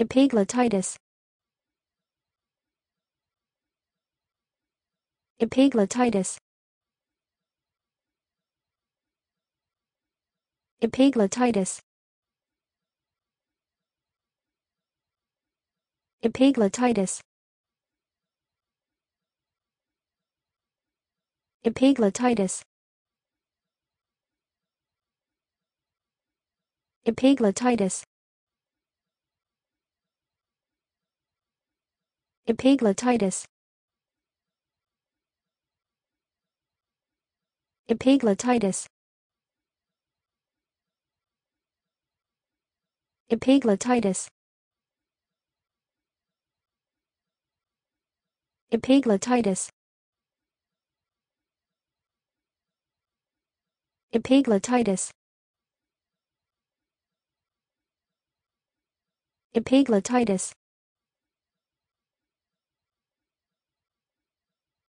epiglottitis epiglottitis epiglottitis epiglottitis epiglottitis epiglottitis epiglottitis epiglottitis epiglottitis epiglottitis epiglottitis epiglottitis